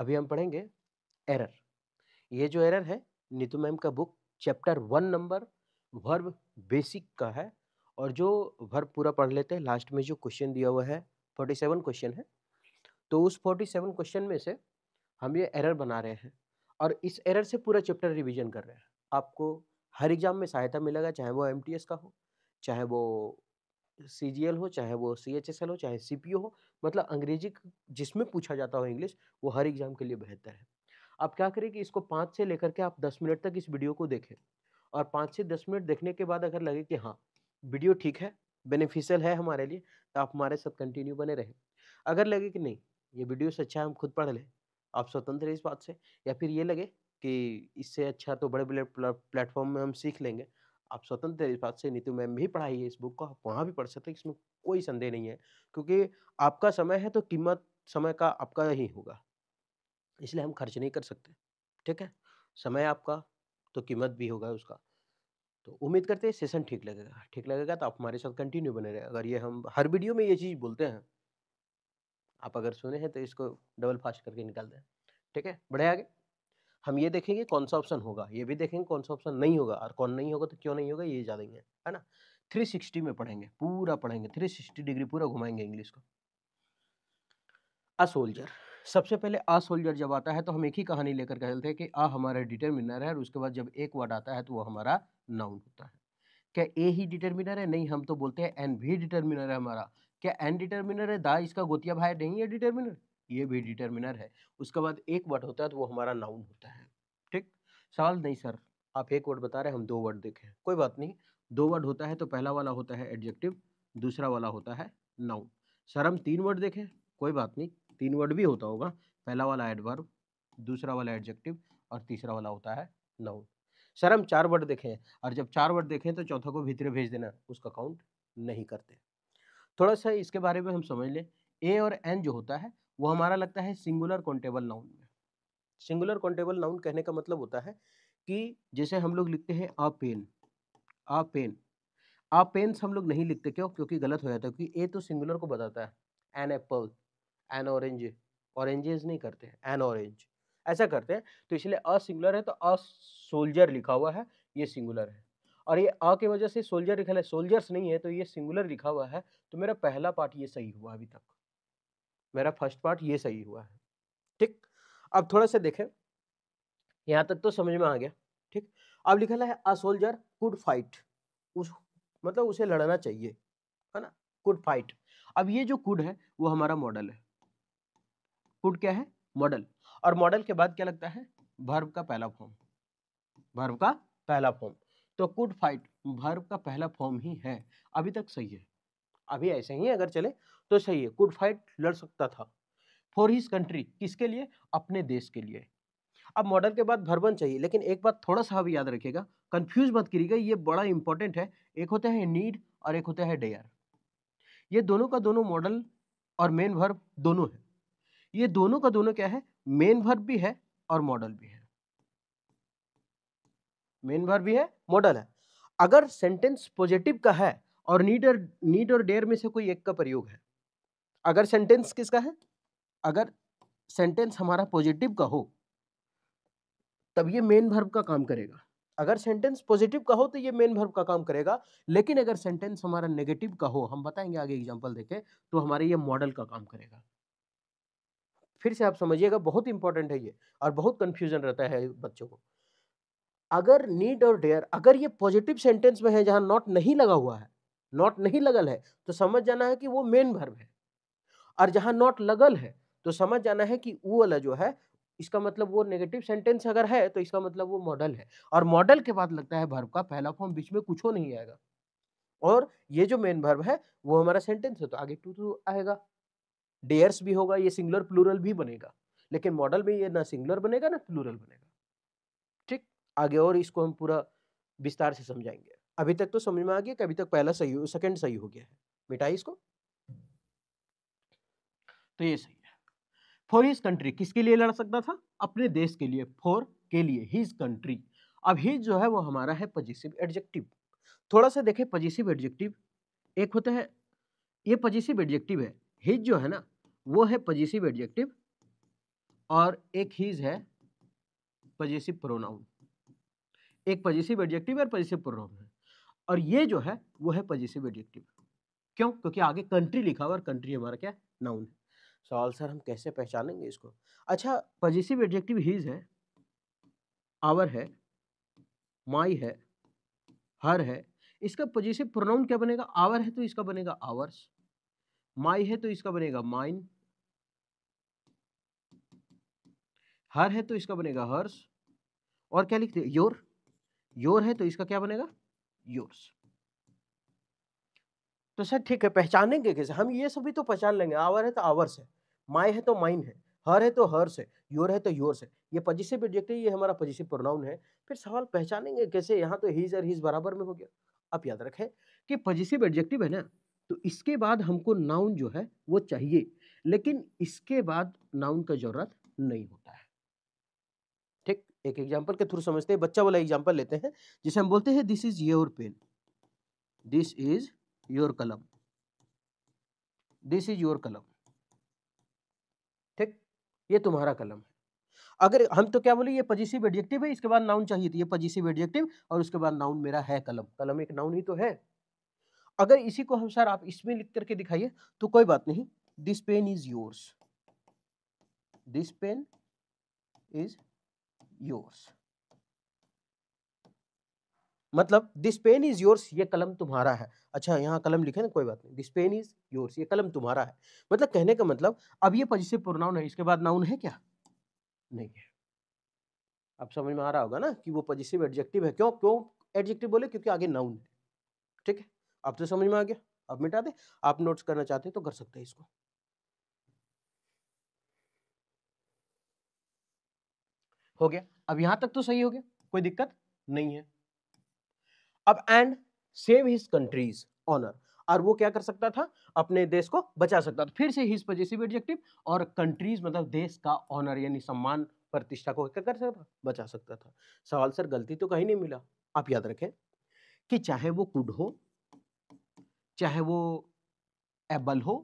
अभी हम पढ़ेंगे एरर ये जो एरर है नीतू मैम का book chapter one number verb basic का है और जो वर्ब पूरा पढ़ लेते हैं लास्ट में जो क्वेश्चन दिया हुआ है फोर्टी सेवन क्वेश्चन है तो उस फोर्टी सेवन क्वेश्चन में से हम ये एरर बना रहे हैं और इस एरर से पूरा चैप्टर रिविजन कर रहे हैं आपको हर एग्ज़ाम में सहायता मिलेगा चाहे वो एम का हो चाहे वो सी हो चाहे वो सी हो चाहे सी हो मतलब अंग्रेजी जिसमें पूछा जाता हो इंग्लिश वो हर एग्ज़ाम के लिए बेहतर है आप क्या करें कि इसको पाँच से लेकर के आप दस मिनट तक इस वीडियो को देखें और पाँच से दस मिनट देखने के बाद अगर लगे कि हाँ वीडियो ठीक है बेनिफिशियल है हमारे लिए तो आप हमारे साथ कंटिन्यू बने रहें अगर लगे कि नहीं ये वीडियो से अच्छा है हम खुद पढ़ लें आप स्वतंत्र हैं इस बात से या फिर ये लगे कि इससे अच्छा तो बड़े बड़े प्लेटफॉर्म में हम सीख लेंगे आप स्वतंत्र इस बात से नीतू तो मैम भी पढ़ाइए इस बुक को आप वहाँ भी पढ़ सकते हैं इसमें कोई संदेह नहीं है क्योंकि आपका समय है तो कीमत समय का आपका ही होगा इसलिए हम खर्च नहीं कर सकते ठीक है समय आपका तो कीमत भी होगा उसका तो उम्मीद करते हैं सेशन ठीक लगेगा ठीक लगेगा तो आप हमारे साथ कंटिन्यू बने रहे अगर ये हम हर वीडियो में ये चीज़ बोलते हैं आप अगर सुने हैं तो इसको डबल फास्ट करके निकाल दें ठीक है बढ़े आगे हम ये देखेंगे कौन सा ऑप्शन होगा ये भी देखेंगे कौन सा ऑप्शन नहीं होगा और कौन नहीं होगा तो क्यों नहीं होगा ये जानेंगे है ना 360 में पढ़ेंगे पूरा पढ़ेंगे 360 डिग्री पूरा घुमाएंगे इंग्लिश को अ सोल्जर सबसे पहले आ सोल्जर जब आता है तो हम एक ही कहानी लेकर कहते हैं कि आ हमारा डिटर्मिनर है और उसके बाद जब एक वर्ड आता है तो वो हमारा नाउन होता है क्या ए ही डिटर्मिनर है नहीं हम तो बोलते हैं एन भी डिटर्मिनर है हमारा क्या एन डिटर्मिनर है दा इसका गोतिया भाई नहीं है डिटर्मिनर ये भी डिटर्मिनर है उसके बाद एक वर्ड होता है तो वो हमारा नाउन होता है ठीक सवाल नहीं सर आप एक वर्ड बता रहे हम दो वर्ड देखें कोई बात नहीं दो वर्ड होता है तो पहला वाला होता है एडजेक्टिव दूसरा वाला होता है नाउन सर हम तीन वर्ड देखें कोई बात नहीं तीन वर्ड भी होता होगा पहला वाला एडवर्ब दूसरा वाला एडजेक्टिव और तीसरा वाला होता है नाउन सर हम चार वर्ड देखें और जब चार वर्ड देखें तो चौथा को भीतरे भेज देना उसका काउंट नहीं करते थोड़ा सा इसके बारे में हम समझ लें ए और एन जो होता है वो हमारा लगता है सिंगुलर कॉन्टेबल नाउन में सिंगुलर कॉन्टेबल नाउन कहने का मतलब होता है कि जैसे हम लोग लिखते हैं a pen a pen a pens हम लोग नहीं लिखते क्यों क्योंकि गलत हो जाता है क्योंकि ए तो सिंगुलर को बताता है an apple an orange oranges नहीं करते हैं एन ऑरेंज ऐसा करते हैं तो इसलिए अ सिंगुलर है तो अ सोल्जर लिखा हुआ है ये सिंगुलर है और ये अ की वजह से सोल्जर लिखा है सोल्जर्स नहीं है तो ये सिंगुलर लिखा हुआ है तो मेरा पहला पार्ट ये सही हुआ अभी तक मेरा फर्स्ट पार्ट ये सही हुआ है ठीक अब थोड़ा सा देखें यहाँ तक तो समझ में आ गया ठीक अब लिखा है अ सोल्जर कुड फाइट उस मतलब उसे लड़ना चाहिए है ना कुड फाइट अब ये जो कुड है वो हमारा मॉडल है कुड क्या है मॉडल और मॉडल के बाद क्या लगता है भर्व का पहला फॉर्म भर्व का पहला फॉर्म तो कुड फाइट भर्व का पहला फॉर्म ही है अभी तक सही है अभी ऐसे ही अगर चले तो सही है गुड फाइट लड़ सकता था फॉर हिज कंट्री किसके लिए अपने देश के लिए अब मॉडल के बाद भरबन चाहिए लेकिन एक बात थोड़ा सा भी याद रखिएगा कंफ्यूज मत करिएगा ये बड़ा इंपॉर्टेंट है एक होता है नीड और एक होता है डेयर ये दोनों का दोनों मॉडल और मेन भर्ब दोनों है ये दोनों का दोनों क्या है मेन भर्ब भी है और मॉडल भी है मेन भर्ब भी है मॉडल है अगर सेंटेंस पॉजिटिव का है और नीड और नीड और डेयर में से कोई एक का प्रयोग है अगर सेंटेंस किसका है अगर सेंटेंस हमारा पॉजिटिव का हो तब ये मेन भर्व का काम करेगा अगर सेंटेंस पॉजिटिव का हो तो ये मेन भर्व का काम करेगा लेकिन अगर सेंटेंस हमारा नेगेटिव का हो हम बताएंगे आगे एग्जांपल देखें तो हमारे ये मॉडल का काम करेगा फिर से आप समझिएगा बहुत इंपॉर्टेंट है ये और बहुत कंफ्यूजन रहता है बच्चों को अगर नीड और डेयर अगर ये पॉजिटिव सेंटेंस में है जहाँ नॉट नहीं लगा हुआ है नॉट नहीं लगल है तो समझ जाना है कि वो मेन भर्व है और जहाँ नॉट लगल है तो समझ जाना है कि वो वाला जो है इसका मतलब वो नेगेटिव सेंटेंस अगर है तो इसका मतलब वो मॉडल है और मॉडल के बाद लगता है भर्व का पहला फॉर्म बीच में कुछ हो नहीं आएगा और ये जो मेन भर्व है वो हमारा सेंटेंस है तो आगे टू टू तो आएगा डेयर्स भी होगा ये सिंगुलर प्लूरल भी बनेगा लेकिन मॉडल में ये ना सिंगुलर बनेगा ना प्लूरल बनेगा ठीक आगे और इसको हम पूरा विस्तार से समझाएंगे अभी तक तो समझ में आ गया कि अभी तक पहला सही सेकंड सही हो गया है मिटाई इसको तो ये सही है फॉर हिज कंट्री किसके लिए लड़ सकता था अपने देश के लिए फॉर के लिए हिज कंट्री अब हिज जो है वो हमारा है पॉजिटिव एडजेक्टिव थोड़ा सा देखें पॉजिटिव एडजेक्टिव एक होता है ये पॉजिटिव एडजेक्टिव है हिज जो है ना वो है पॉजिटिव एडजेक्टिव और एक हिज है पॉजिटिव प्रोनाउन एक पॉजिटिव एडजेक्टिव और पॉजिटिव प्रोनाउन है और ये जो है वो है पॉजिटिव एडजेक्टिव क्यों क्योंकि आगे कंट्री लिखा हुआ और कंट्री हमारा क्या नाउन है सवाल सर हम कैसे पहचानेंगे इसको अच्छा पजिसिव एडजेक्टिव हीज है आवर है माई है हर है इसका पजिसिव प्रोनाउन क्या बनेगा आवर है तो इसका बनेगा आवर्स माई है तो इसका बनेगा माइन हर है तो इसका बनेगा हर्स और क्या लिखते योर योर है तो इसका क्या बनेगा योर्स तो सर ठीक है पहचानेंगे कैसे हम ये सभी तो पहचान लेंगे आवर है तो आवर से माय है तो माइन है हर है तो हर से योर है तो योर से ये पॉजिटिव एडजेक्टिव ये हमारा पजिसिव प्रोनाउन है फिर सवाल पहचानेंगे कैसे यहाँ तो हीज और हीज बराबर में हो गया आप याद रखें कि पजिसिव एडजेक्टिव है ना तो इसके बाद हमको नाउन जो है वो चाहिए लेकिन इसके बाद नाउन का जरूरत नहीं होता है ठीक एक एग्जाम्पल के थ्रू समझते हैं बच्चा वाला एग्जाम्पल लेते हैं जिसे हम बोलते हैं this is your pen this is your कलम दिस इज योर कलम ठीक ये तुम्हारा कलम है अगर हम तो क्या बोले ये पजिसिव एडजेक्टिव है इसके बाद नाउन चाहिए थी तो ये पजिसिव एडजेक्टिव और उसके बाद नाउन मेरा है कलम कलम एक नाउन ही तो है अगर इसी को हम सर आप इसमें लिख करके दिखाइए तो कोई बात नहीं this pen is yours this pen is yours मतलब दिस पेन इज़ योर्स ये कलम तुम्हारा है अच्छा यहाँ कलम लिखे ना कोई बात नहीं दिस पेन इज़ योर्स ये कलम तुम्हारा है मतलब कहने का मतलब अब ये पॉजिटिव प्रोनाउन है इसके बाद नाउन है क्या नहीं है अब समझ में आ रहा होगा ना कि वो पॉजिटिव एडजेक्टिव है क्यों क्यों एडजेक्टिव बोले क्योंकि आगे नाउन है ठीक है अब तो समझ में आ गया अब मिटा दे आप नोट्स करना चाहते हैं तो कर सकते हैं इसको हो गया अब यहां तक तो सही हो गया कोई दिक्कत नहीं है अब and save his country's honour और वो क्या कर सकता था अपने देश को बचा सकता था फिर से हिज पजेसिव एडजेक्टिव और कंट्रीज मतलब देश का ऑनर यानी सम्मान प्रतिष्ठा को क्या कर सकता था बचा सकता था सवाल सर गलती तो कहीं नहीं मिला आप याद रखें कि चाहे वो कुड हो चाहे वो एबल हो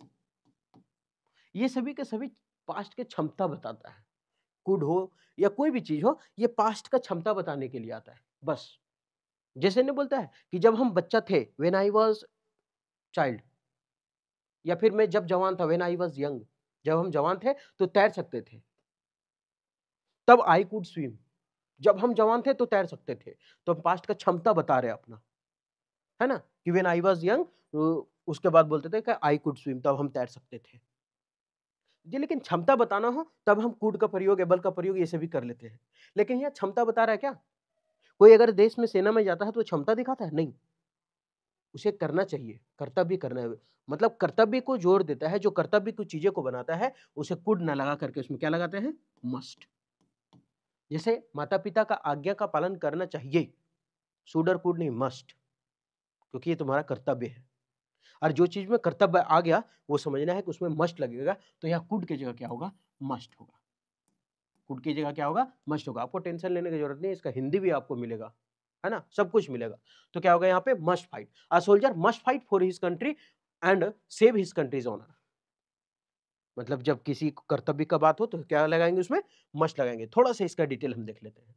ये सभी के सभी पास्ट के क्षमता बताता है कुड हो या कोई भी चीज़ हो ये पास्ट का क्षमता बताने के लिए आता है बस जैसे ने बोलता है कि जब हम बच्चा थे वेन आई वॉज चाइल्ड या फिर मैं जब जवान था वेन आई वॉज यंग जब हम जवान थे तो तैर सकते थे तब आई कुड स्विम जब हम जवान थे तो तैर सकते थे तो हम पास्ट का क्षमता बता रहे अपना है ना कि वेन आई वॉज यंग उसके बाद बोलते थे कि आई कुड स्विम तब हम तैर सकते थे जी लेकिन क्षमता बताना हो तब हम कूड का प्रयोग एबल का प्रयोग ये सभी कर लेते हैं लेकिन यह क्षमता बता रहा है क्या कोई अगर देश में सेना में जाता है तो क्षमता दिखाता है नहीं उसे करना चाहिए कर्तव्य करना है मतलब कर्तव्य को जोर देता है जो कर्तव्य की चीजें को बनाता है उसे कुड ना लगा करके उसमें क्या लगाते हैं मस्ट जैसे माता पिता का आज्ञा का पालन करना चाहिए सुडर कुड नहीं मस्ट क्योंकि ये तुम्हारा कर्तव्य है और जो चीज़ में कर्तव्य आ गया वो समझना है कि उसमें मस्ट लगेगा तो यहाँ कुड की जगह क्या होगा मस्ट होगा कुड की जगह क्या होगा मस्ट होगा आपको टेंशन लेने की जरूरत नहीं इसका हिंदी भी आपको मिलेगा है ना सब कुछ मिलेगा तो क्या होगा यहाँ पे must fight a soldier must fight for his country and save his country's honour मतलब जब किसी कर्तव्य का बात हो तो क्या लगाएंगे उसमें मस्ट लगाएंगे थोड़ा सा इसका डिटेल हम देख लेते हैं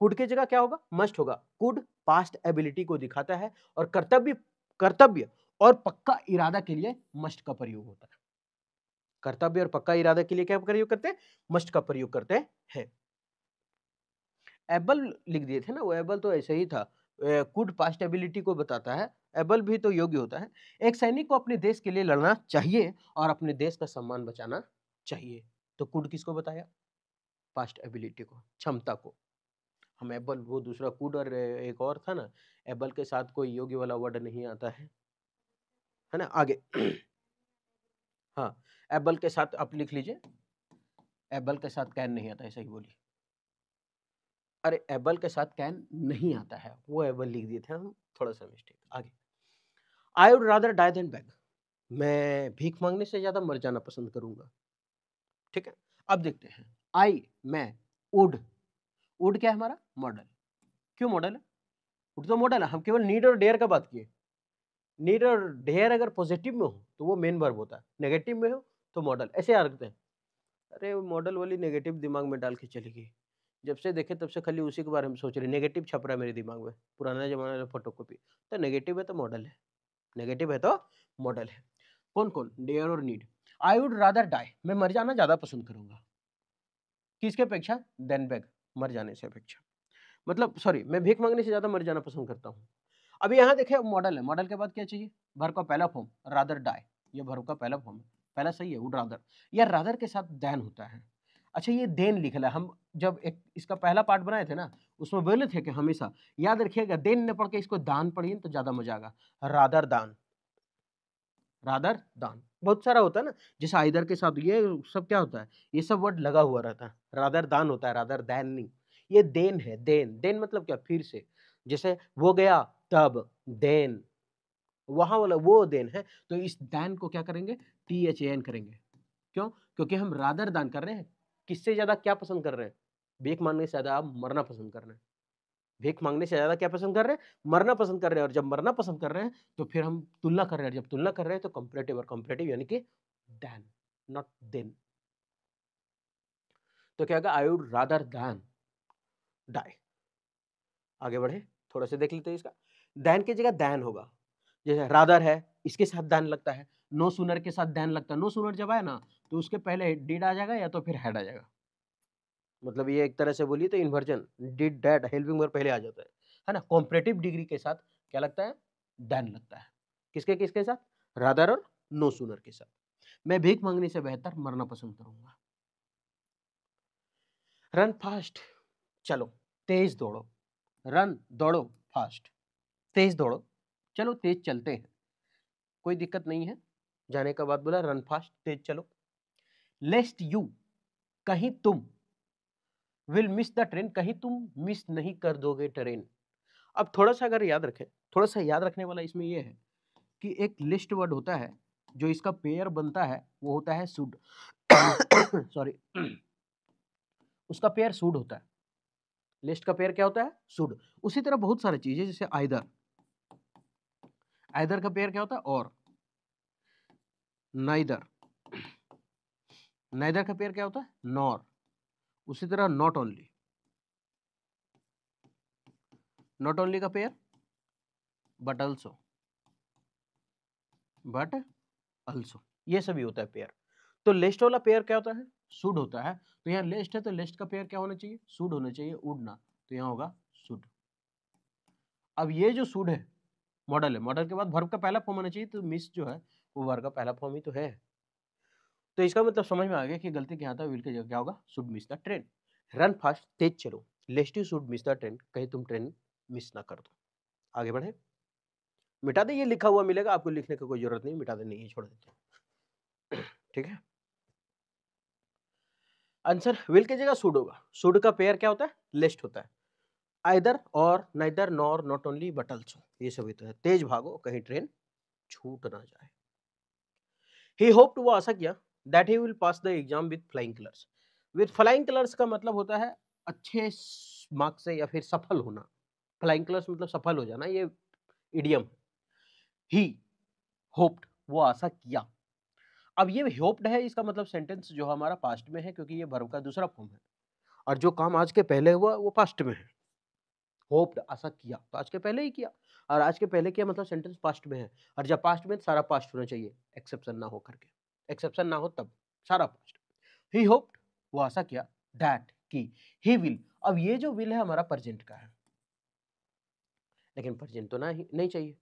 कुड की जगह क्या होगा मस्ट होगा कुड पास्ट एबिलिटी को दिखाता है और कर्तव्य कर्तव्य और पक्का इरादा के लिए मस्ट का प्रयोग होता है कर्तव्य और पक्का इरादा के लिए क्या प्रयोग करते हैं मस्ट का प्रयोग करते हैं एबल लिख दिए थे ना वो एबल तो ऐसे ही था कुड पास्ट एबिलिटी को बताता है एबल भी तो योग्य होता है एक सैनिक को अपने देश के लिए लड़ना चाहिए और अपने देश का सम्मान बचाना चाहिए तो कुड किसको बताया पास्ट एबिलिटी को क्षमता को हम एबल वो दूसरा कुड और एक और था ना एबल के साथ कोई योग्य वाला वर्ड नहीं आता है है ना आगे हाँ एबल के साथ आप लिख लीजिए एबल के साथ कैन नहीं आता है सही बोलिए अरे एबल के साथ कैन नहीं आता है वो एबल लिख दिए थे हम थोड़ा सा मिस्टेक आगे I would rather die than beg मैं भीख मांगने से ज़्यादा मर जाना पसंद करूंगा ठीक है अब देखते हैं आई मैं उड उड क्या है हमारा मॉडल क्यों मॉडल है उड तो मॉडल है हम केवल नीड और डेयर का बात किए नीड और डेयर अगर पॉजिटिव में हो तो वो मेन वर्ब होता है नेगेटिव में हो तो मॉडल ऐसे आ रखते हैं अरे मॉडल वाली नेगेटिव दिमाग में डाल के चली गई जब से देखे तब से खाली उसी के बारे में सोच रही नेगेटिव छप रहा है मेरे दिमाग में पुराना जमाने में फोटो कॉपी तो नेगेटिव है तो मॉडल है नेगेटिव है तो मॉडल है कौन कौन डेयर और need I would rather die मैं मर जाना ज़्यादा पसंद करूँगा किसके अपेक्षा देन बैग मर जाने से अपेक्षा मतलब सॉरी मैं भीख मांगने से ज़्यादा मर जाना पसंद करता हूँ अब यहाँ देखे मॉडल है मॉडल के बाद क्या चाहिए भर का पहला फॉर्म राधर डाय ये भर का पहला फॉर्म है पहला सही है वुड राधर या राधर के साथ दैन होता है अच्छा ये देन लिखला हम जब एक इसका पहला पार्ट बनाए थे ना उसमें बोले थे कि हमेशा याद रखिएगा देन ने पढ़ के इसको दान पढ़िए तो ज़्यादा मजा आएगा राधर दान राधर दान बहुत सारा होता है ना जैसे आइदर के साथ ये सब क्या होता है ये सब वर्ड लगा हुआ रहता है राधर दान होता है राधर दैन नहीं ये देन है देन देन मतलब क्या फिर से जैसे वो गया तब देन वहां वाला वो देन है तो इस दैन को क्या करेंगे टी एच एन करेंगे क्यों क्योंकि हम रादर दान कर रहे हैं किससे ज़्यादा क्या पसंद कर रहे हैं भीख मांगने से ज़्यादा आप मरना पसंद कर रहे हैं भीख मांगने से ज़्यादा क्या पसंद कर रहे हैं मरना पसंद कर रहे हैं और जब मरना पसंद कर रहे हैं तो फिर हम तुलना कर रहे हैं जब तुलना कर रहे हैं तो कंपेरेटिव और कंपेरेटिव यानी कि दैन नॉट देन तो क्या होगा I would rather than die आगे बढ़े थोड़ा सा देख लेते हैं इसका दैन की जगह दैन होगा जैसे रादर है इसके साथ दैन लगता है नो सुनर के साथ दैन लगता है नो सुनर जब आए ना तो उसके पहले डिड आ जाएगा या तो फिर हेड आ जाएगा मतलब ये एक तरह से बोलिए तो inversion did that helping verb पहले आ जाता है है ना कॉम्परेटिव डिग्री के साथ क्या लगता है दैन लगता है किसके किसके साथ रादर और नो सुनर के साथ मैं भीख मांगने से बेहतर मरना पसंद करूंगा रन फास्ट चलो तेज दौड़ो रन दौड़ो फास्ट तेज दौड़ो चलो तेज चलते हैं कोई दिक्कत नहीं है जाने का बाद बोला रन फास्ट तेज चलो लेस्ट यू कहीं तुम विल मिस द ट्रेन कहीं तुम मिस नहीं कर दोगे ट्रेन अब थोड़ा सा अगर याद रखें थोड़ा सा याद रखने वाला इसमें यह है कि एक लिस्ट वर्ड होता है जो इसका पेयर बनता है वो होता है सुड सॉरी उसका पेयर सुड होता है लिस्ट का पेयर क्या होता है सुड उसी तरह बहुत सारी चीज़ें जैसे आइदर आइदर का पेयर क्या होता है और नाइदर नाइदर का पेयर क्या होता है नॉर उसी तरह नॉट ओनली नॉट ओनली का pair but also but also ये सभी होता है पेयर तो लेस्ट वाला पेयर क्या होता है सुड होता है तो यहाँ लेस्ट है तो लेस्ट का पेयर क्या होना चाहिए सुड होना चाहिए उड़ना तो यहाँ होगा सुड अब ये जो सुड है मॉडल है मॉडल के बाद वर्ग का पहला फॉर्म होना चाहिए तो मिस जो है वो वर्ग का पहला फॉर्म ही तो है तो इसका मतलब समझ में आ गया कि गलती क्या था विल के जगह क्या होगा should miss the train run fast तेज चलो lest you should miss the train कहीं तुम ट्रेन मिस ना कर दो आगे बढ़े मिटा दे ये लिखा हुआ मिलेगा आपको लिखने की कोई जरूरत नहीं मिटा दे नहीं छोड़ देते ठीक है आंसर विल के जगह सुड होगा सुड का पेयर क्या होता है लेस्ट होता है आइदर और neither nor not only but also ये सभी तो है तेज भागो कहीं ट्रेन छूट ना जाए ही टू वो आशा किया that he will pass the exam with flying colours with flying colours का मतलब होता है अच्छे मार्क्स से या फिर सफल होना फ्लाइंग कलर्स मतलब सफल हो जाना ये इडियम ही होप्ड वो आशा किया अब ये होप्ड है इसका मतलब सेंटेंस जो हमारा पास्ट में है क्योंकि ये भर्व का दूसरा फॉर्म है और जो काम आज के पहले हुआ वो पास्ट में है होप्ड आशा किया तो आज के पहले ही किया और आज के पहले किया मतलब सेंटेंस पास्ट में है और जब पास्ट में तो सारा पास्ट होना चाहिए एक्सेप्शन ना हो करके एक्सेप्शन ना हो तब सारा पास्ट ही होप्ड वो आशा किया दैट की ही विल अब ये जो विल है हमारा प्रजेंट का है लेकिन प्रजेंट तो ना ही नहीं चाहिए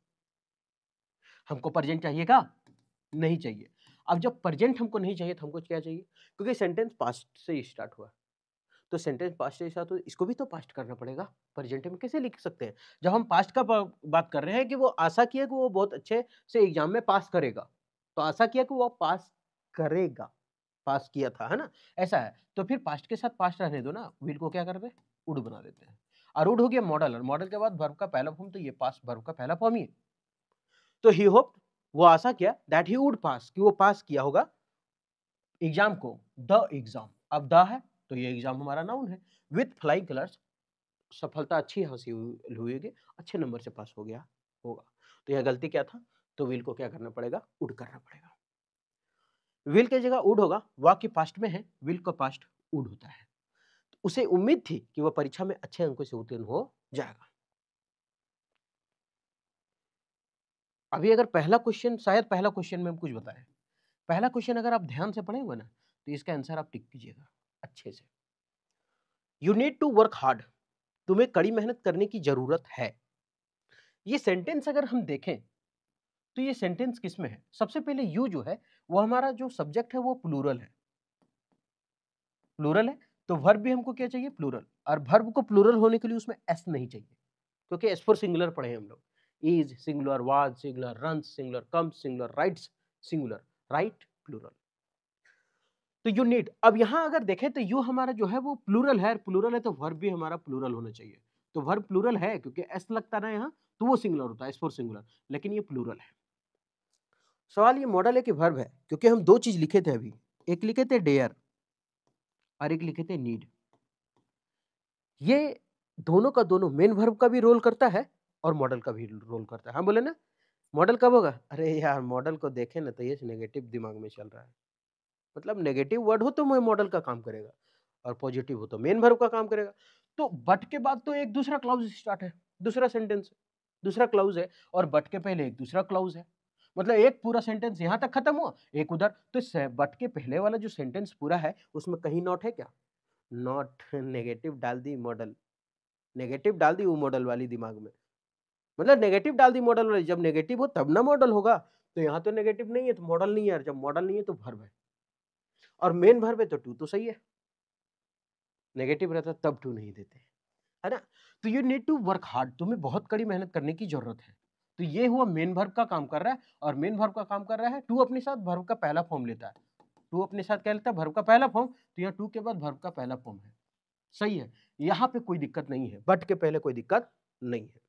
हमको प्रजेंट चाहिए का नहीं चाहिए अब जब प्रजेंट हमको नहीं चाहिए तो हमको क्या चाहिए क्योंकि सेंटेंस पास्ट से स्टार्ट हुआ तो सेंटेंस पास्ट के साथ इसको भी तो पास्ट करना पड़ेगा प्रेजेंट में कैसे लिख सकते हैं जब हम पास्ट का बात कर रहे हैं कि वो आशा किया कि वो बहुत अच्छे से एग्जाम में पास करेगा तो आशा किया कि वो पास करेगा पास किया था है ना ऐसा है तो फिर पास्ट के साथ पास्ट रहने दो ना विल को क्या कर दे उड बना देते हैं अरूढ़ हो गया मॉडल और मॉडल के बाद भर्व का पहला फॉर्म तो ये पास भर्व का पहला फॉर्म ही है तो ही होप वो आशा किया दैट ही वुड पास कि वो पास किया होगा एग्जाम को द एग्जाम अब द है तो ये एग्ज़ाम हमारा नाउन है विथ फ्लाइंग कलर्स सफलता अच्छी हासिल हुएगी अच्छे नंबर से पास हो गया होगा तो यह गलती क्या था तो विल को क्या करना पड़ेगा उड करना पड़ेगा विल की जगह उड होगा वाक्य पास्ट में है विल का पास्ट उड होता है तो उसे उम्मीद थी कि वह परीक्षा में अच्छे अंकों से उत्तीर्ण हो जाएगा अभी अगर पहला क्वेश्चन शायद पहला क्वेश्चन में हम कुछ बताएं पहला क्वेश्चन अगर आप ध्यान से पढ़ेंगे ना तो इसका आंसर आप टिक कीजिएगा अच्छे से you need to work hard तुम्हें कड़ी मेहनत करने की ज़रूरत है ये सेंटेंस अगर हम देखें तो ये सेंटेंस किस में है सबसे पहले यू जो है वो हमारा जो सब्जेक्ट है वो प्लूरल है प्लूरल है तो वर्ब भी हमको क्या चाहिए प्लूरल और वर्ब को प्लूरल होने के लिए उसमें एस नहीं चाहिए क्योंकि एस फॉर सिंगुलर पढ़े हम लोग is singular was singular run singular come singular writes singular write plural तो यू नीड अब यहाँ अगर देखें तो यू हमारा जो है वो प्लूरल है प्लूरल है तो वर्ब भी हमारा प्लूरल होना चाहिए तो वर्ब प्लूरल है क्योंकि एस लगता ना यहाँ तो वो सिंगुलर होता है एस फॉर सिंगुलर लेकिन ये प्लूरल है सवाल ये मॉडल है कि वर्ब है क्योंकि हम दो चीज़ लिखे थे अभी एक लिखे थे डेयर और एक लिखे थे नीड ये दोनों का दोनों मेन वर्ब का भी रोल करता है और मॉडल का भी रोल करता है हम हाँ, बोले ना मॉडल कब होगा अरे यार मॉडल को देखें ना तो ये नेगेटिव दिमाग में चल रहा है मतलब नेगेटिव वर्ड हो तो मैं मॉडल का काम करेगा और पॉजिटिव हो तो मेन भर्व का काम करेगा तो बट के बाद तो एक दूसरा क्लाउज स्टार्ट है दूसरा सेंटेंस दूसरा क्लाउज है और बट के पहले एक दूसरा क्लाउज है मतलब एक पूरा सेंटेंस यहाँ तक खत्म हुआ एक उधर तो बट के पहले वाला जो सेंटेंस पूरा है उसमें कहीं नॉट है क्या नॉट नेगेटिव डाल दी मॉडल नेगेटिव डाल दी वो मॉडल वाली दिमाग में मतलब नेगेटिव डाल दी मॉडल वाली जब नेगेटिव हो तब ना मॉडल होगा तो यहाँ तो नेगेटिव नहीं है तो मॉडल नहीं है जब मॉडल नहीं है तो भर्व है और मेन भर में तो टू तो सही है नेगेटिव रहता तब टू नहीं देते है ना तो you need to work hard तुम्हें बहुत कड़ी मेहनत करने की जरूरत है तो ये हुआ मेन भर्व का काम कर रहा है और मेन भर्व का काम कर रहा है टू अपने साथ भर्व का पहला फॉर्म लेता है टू अपने साथ क्या लेता है भर्व का पहला फॉर्म तो यहाँ टू के बाद भर्व का पहला फॉर्म है सही है यहाँ पे कोई दिक्कत नहीं है बट के पहले कोई दिक्कत नहीं है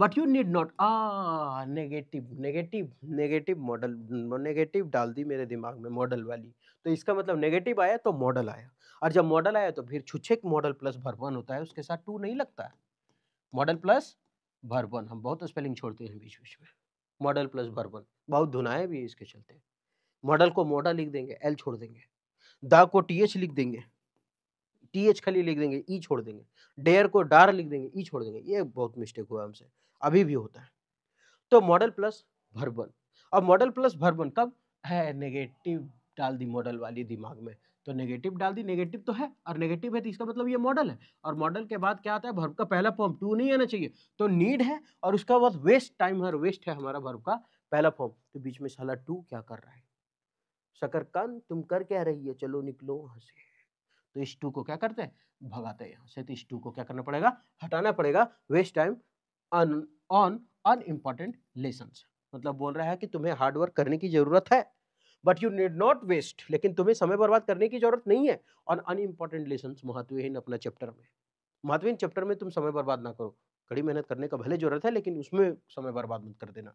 but you need not negative negative negative negative modal negative डाल दी मेरे दिमाग में मॉडल वाली तो इसका मतलब नेगेटिव आया तो मॉडल आया और जब मॉडल आया तो फिर छुछेक मॉडल प्लस भरवन होता है उसके साथ टू नहीं लगता है मॉडल प्लस भरवन हम बहुत स्पेलिंग छोड़ते हैं बीच बीच में मॉडल प्लस भरवन बहुत धुनाए भी इसके चलते मॉडल को मॉडल लिख देंगे एल छोड़ देंगे दा को टी एच लिख देंगे टी एच खाली लिख देंगे ई छोड़ देंगे डेयर को डार लिख देंगे ई छोड़ देंगे ये बहुत मिस्टेक हुआ हमसे अभी भी होता है तो मॉडल प्लस भरबन अब मॉडल प्लस भरबन कब है नेगेटिव डाल दी मॉडल वाली दिमाग में तो नेगेटिव डाल दी नेगेटिव तो है और नेगेटिव है तो इसका मतलब ये मॉडल है और मॉडल के बाद क्या आता है भर्व का पहला फॉर्म टू नहीं आना चाहिए तो नीड है और उसका बाद वेस्ट टाइम है वेस्ट है हमारा भर्व का पहला फॉर्म तो बीच में साला टू क्या कर रहा है शकरकान तुम कर क्या रही है चलो निकलो वहां से तो इस टू को क्या करते हैं भगाते हैं यहाँ से तो इस टू को क्या करना पड़ेगा हटाना पड़ेगा waste time on on important lesson मतलब बोल रहा है कि तुम्हें हार्डवर्क करने की ज़रूरत है but you need not waste लेकिन तुम्हें समय बर्बाद करने की जरूरत नहीं है और अन इम्पॉर्टेंट लेसन महत्वहीन अपना चैप्टर में महत्वहीन चैप्टर में तुम समय बर्बाद ना करो कड़ी मेहनत करने का भले जरूरत है लेकिन उसमें समय बर्बाद मत कर देना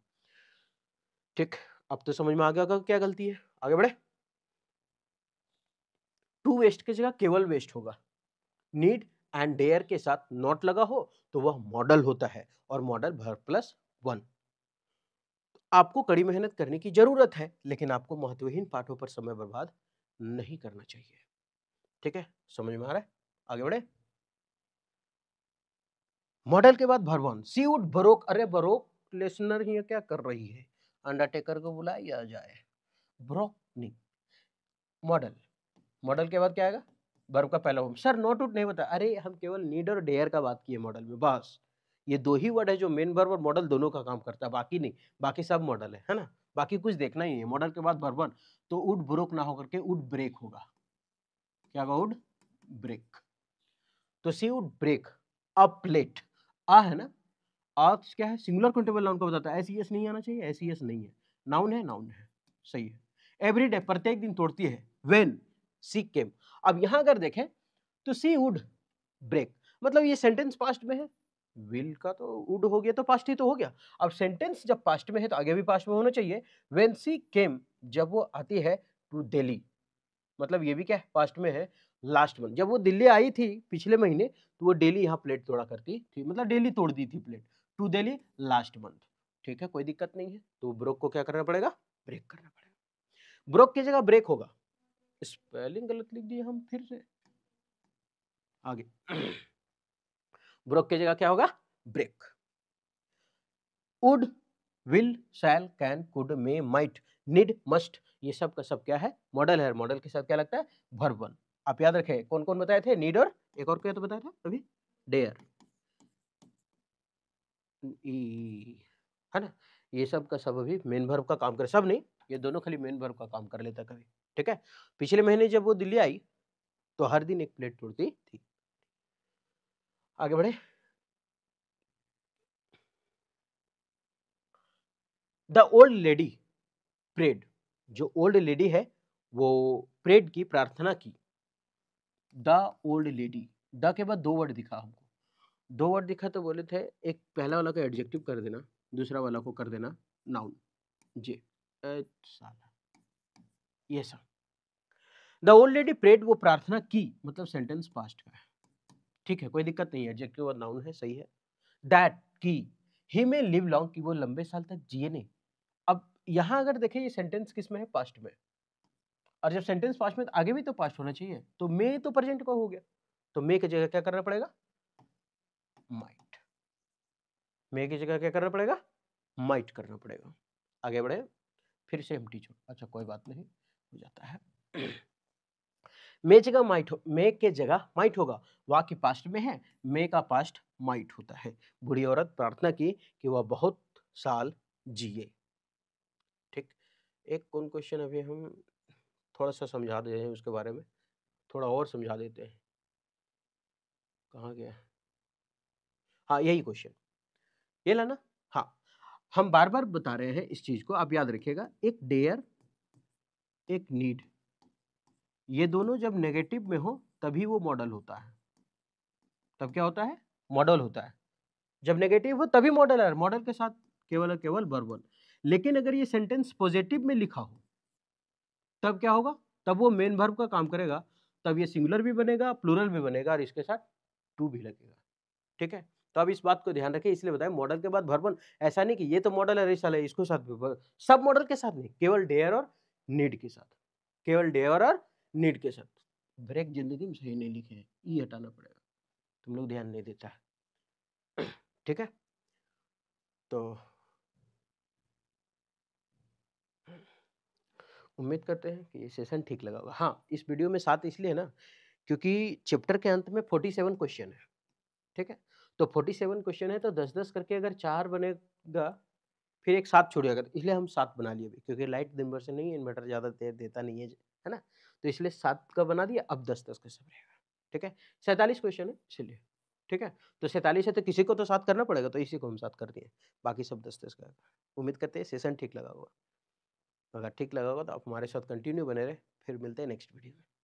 ठीक अब तो समझ में आ गया क्या गलती है आगे बढ़े टू वेस्ट की जगह केवल वेस्ट होगा नीड एंड डेयर के साथ नॉट लगा हो तो वह मॉडल होता है और मॉडल भर प्लस वन आपको कड़ी मेहनत करने की जरूरत है लेकिन आपको महत्वहीन पाठों पर समय बर्बाद नहीं करना चाहिए ठीक है समझ में आ रहा है आगे बढ़े मॉडल के बाद भरवन सी उड बरोक अरे बरोक लेसनर ही क्या कर रही है अंडरटेकर को बुलाया जाए ब्रोक नहीं मॉडल मॉडल के बाद क्या आएगा बर्फ का पहला सर नॉट उट नहीं बता अरे हम केवल नीड और डेयर का बात किए मॉडल में बस ये दो ही वर्ड है जो मेन वर्ब और मॉडल दोनों का काम करता है बाकी नहीं बाकी सब मॉडल है है ना बाकी कुछ देखना ही है मॉडल के बाद वर्बन तो उड ब्रोक ना होकर के उड ब्रेक होगा क्या होगा उड ब्रेक तो सी उड ब्रेक अ प्लेट आ है ना आ क्या है सिंगुलर कंटेबल नाउन को बताता है ऐसी एस e नहीं आना चाहिए ऐसी एस e नहीं है नाउन है नाउन है सही है एवरी डे प्रत्येक दिन तोड़ती है वेन सी केम अब यहां अगर देखें तो सी वुड ब्रेक मतलब ये सेंटेंस पास्ट में है विल का तो वुड हो गया तो पास्ट ही तो हो गया अब सेंटेंस जब पास्ट में है तो आगे भी पास्ट में होना चाहिए वेन सी केम जब वो आती है टू दिल्ली मतलब ये भी क्या है पास्ट में है लास्ट मंथ जब वो दिल्ली आई थी पिछले महीने तो वो डेली यहाँ प्लेट तोड़ा करती थी मतलब डेली तोड़ दी थी plate to Delhi last month ठीक है कोई दिक्कत नहीं है तो ब्रोक को क्या करना पड़ेगा ब्रेक करना पड़ेगा ब्रोक की जगह ब्रेक होगा स्पेलिंग गलत लिख दिए हम फिर से आगे ब्रोक की जगह क्या होगा break would will shall can could may might need must ये सब का सब क्या है मॉडल है मॉडल के साथ क्या लगता है भरवन आप याद रखें कौन कौन बताए थे नीड और एक और क्या तो बताया था अभी डेयर है ना ये सब का सब अभी मेन भर्व का काम करे सब नहीं ये दोनों खाली मेन भर्व का काम कर लेता कभी ठीक है पिछले महीने जब वो दिल्ली आई तो हर दिन एक प्लेट तोड़ती थी आगे बढ़े द ओल्ड लेडी प्रेड जो ओल्ड लेडी है वो प्रेड की प्रार्थना की द ओल्ड लेडी द के बाद दो वर्ड दिखा हमको दो वर्ड दिखा तो बोले थे एक पहला वाला का एडजेक्टिव कर देना दूसरा वाला को कर देना नाउन जे ये sir the old lady prayed वो प्रार्थना की मतलब सेंटेंस पास्ट का है ठीक है कोई दिक्कत नहीं है जबकि वो नाउन है सही है दैट की ही में लिव लॉन्ग कि वो लंबे साल तक जिए नहीं अब यहाँ अगर देखें ये सेंटेंस किस में है पास्ट में और जब सेंटेंस पास्ट में तो आगे भी तो पास्ट होना चाहिए तो मे तो प्रेजेंट का हो गया तो मे की जगह क्या करना पड़ेगा माइट मे की जगह क्या करना पड़ेगा माइट करना पड़ेगा आगे बढ़े फिर से एम्प्टी छोड़ अच्छा कोई बात नहीं हो जाता है मे जगह माइट हो मे के जगह माइट होगा वा की पास्ट में है मे का पास्ट माइट होता है बुढ़ी औरत प्रार्थना की कि वह बहुत साल जिए ठीक एक कौन क्वेश्चन अभी हम थोड़ा सा समझा दे रहे हैं उसके बारे में थोड़ा और समझा देते हैं कहाँ गया हाँ यही क्वेश्चन ये लाना हम बार बार बता रहे हैं इस चीज़ को आप याद रखिएगा एक डेयर एक नीड ये दोनों जब नेगेटिव में हो तभी वो मॉडल होता है तब क्या होता है मॉडल होता है जब नेगेटिव हो तभी मॉडल है मॉडल के साथ केवल और केवल वर्बल लेकिन अगर ये सेंटेंस पॉजिटिव में लिखा हो तब क्या होगा तब वो मेन वर्ब का काम करेगा तब ये सिंगुलर भी बनेगा प्लूरल भी बनेगा और इसके साथ टू भी लगेगा ठीक है तो अब इस बात को ध्यान रखें इसलिए बताएं मॉडल के बाद भरपन ऐसा नहीं कि ये तो मॉडल है रेशल है इसको साथ सब मॉडल के साथ नहीं केवल डेयर और नीड के साथ केवल डेयर और नीड के साथ ब्रेक जिंदगी में सही नहीं लिखे हैं ये हटाना पड़ेगा तुम लोग ध्यान नहीं देता ठीक है तो उम्मीद करते हैं कि ये सेशन ठीक लगा होगा हाँ इस वीडियो में साथ इसलिए है ना क्योंकि चैप्टर के अंत में फोर्टी सेवन क्वेश्चन है ठीक है तो फोर्टी सेवन क्वेश्चन है तो दस दस करके अगर चार बनेगा फिर एक सात छोड़िएगा इसलिए हम सात बना लिए क्योंकि लाइट दिन भर से नहीं इन्वर्टर ज़्यादा देर देता नहीं है है ना तो इसलिए सात का बना दिया अब दस दस का सब रहेगा ठीक है सैंतालीस क्वेश्चन है चलिए ठीक है तो सैंतालीस है तो किसी को तो साथ करना पड़ेगा तो इसी को हम साथ कर दिए बाकी सब दस दस का उम्मीद करते हैं सेशन ठीक लगा होगा अगर ठीक लगा होगा तो आप हमारे साथ कंटिन्यू बने रहे फिर मिलते हैं नेक्स्ट वीडियो में